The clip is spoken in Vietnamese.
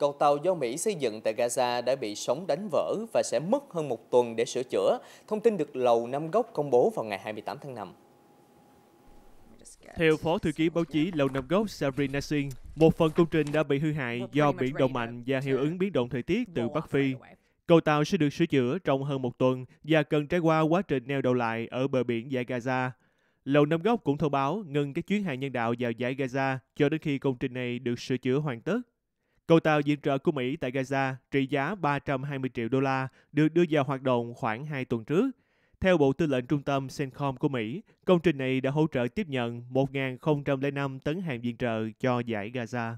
cầu tàu do Mỹ xây dựng tại Gaza đã bị sóng đánh vỡ và sẽ mất hơn một tuần để sửa chữa. Thông tin được Lầu Năm Góc công bố vào ngày 28 tháng 5. Theo Phó Thư ký báo chí Lầu Năm Góc Sabrina Singh, một phần công trình đã bị hư hại do biển động mạnh và hiệu ứng biến động thời tiết từ Bắc Phi. Cầu tàu sẽ được sửa chữa trong hơn một tuần và cần trải qua quá trình neo đậu lại ở bờ biển giải Gaza. Lầu Năm Góc cũng thông báo ngừng các chuyến hàng nhân đạo vào giải Gaza cho đến khi công trình này được sửa chữa hoàn tất. Cầu tàu viện trợ của Mỹ tại Gaza trị giá 320 triệu đô la được đưa vào hoạt động khoảng 2 tuần trước. Theo Bộ Tư lệnh Trung tâm CENTCOM của Mỹ, công trình này đã hỗ trợ tiếp nhận 1.005 tấn hàng viện trợ cho giải Gaza.